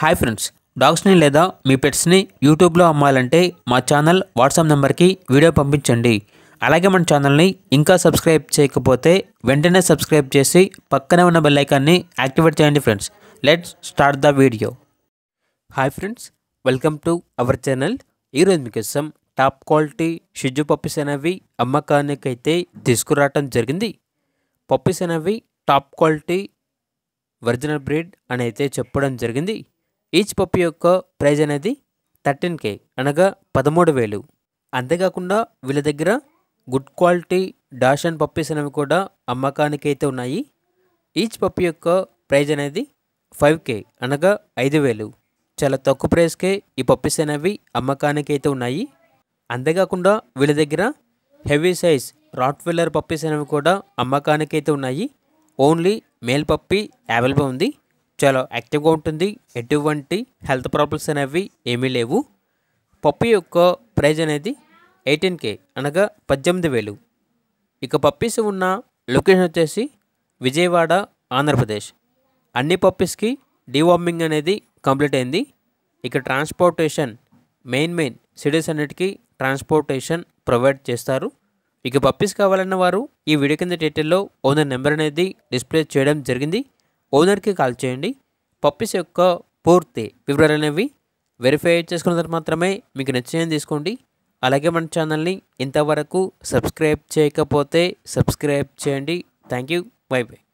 hi friends డాగ్స్ని లేదా మీ పెట్స్ని యూట్యూబ్లో అమ్మాలంటే మా ఛానల్ వాట్సాప్ నెంబర్కి వీడియో పంపించండి అలాగే మన ఛానల్ని ఇంకా సబ్స్క్రైబ్ చేయకపోతే వెంటనే సబ్స్క్రైబ్ చేసి పక్కనే ఉన్న బెల్లైకాన్ని యాక్టివేట్ చేయండి friends let's start the video hi friends welcome to our channel ఈరోజు మీకోసం టాప్ క్వాలిటీ షిజు పప్పీస్ అనేవి అమ్మకానికైతే తీసుకురావటం జరిగింది పప్పీస్ అనేవి టాప్ క్వాలిటీ ఒరిజినల్ బ్రీడ్ అని అయితే చెప్పడం జరిగింది ఈచ్ పప్పు యొక్క ప్రైజ్ అనేది థర్టీన్ కే అనగా పదమూడు వేలు అంతేకాకుండా వీళ్ళ దగ్గర గుడ్ క్వాలిటీ డాష్ అండ్ పప్పీస్ అనేవి కూడా అమ్మకానికి అయితే ఉన్నాయి ఈచ్ పప్పు యొక్క ప్రైజ్ అనేది ఫైవ్ కే అనగా ఐదు వేలు చాలా తక్కువ ప్రైస్కే ఈ పప్పీస్ అనేవి అమ్మకానికి అయితే ఉన్నాయి అంతేకాకుండా వీళ్ళ దగ్గర heavy size rottweiler puppies అనేవి కూడా అమ్మకానికి అయితే ఉన్నాయి ఓన్లీ మేల్ పప్పి అవైలబుల్ ఉంది చాలా యాక్టివ్గా ఉంటుంది ఎటువంటి హెల్త్ ప్రాబ్లమ్స్ అనేవి ఏమీ లేవు పప్పు యొక్క ప్రైజ్ అనేది ఎయిటీన్ కే అనగా పద్దెనిమిది వేలు ఇక పప్పీస్ ఉన్న లొకేషన్ వచ్చేసి విజయవాడ ఆంధ్రప్రదేశ్ అన్ని పప్పీస్కి డీవార్మింగ్ అనేది కంప్లీట్ అయింది ఇక ట్రాన్స్పోర్టేషన్ మెయిన్ మెయిన్ సిటీస్ అన్నిటికీ ట్రాన్స్పోర్టేషన్ ప్రొవైడ్ చేస్తారు ఇక పప్పీస్ కావాలన్న వారు ఈ వీడియో కింద డీటెయిల్లో ఓనర్ నెంబర్ అనేది డిస్ప్లే చేయడం జరిగింది ఓనర్కి కాల్ చేయండి పప్పీస్ యొక్క పూర్తి వివరాలు అనేవి వెరిఫై చేసుకున్న తర్వాత మాత్రమే మీకు నచ్చిన తీసుకోండి అలాగే మన ఛానల్ని ఇంతవరకు సబ్స్క్రైబ్ చేయకపోతే సబ్స్క్రైబ్ చేయండి థ్యాంక్ యూ బై బై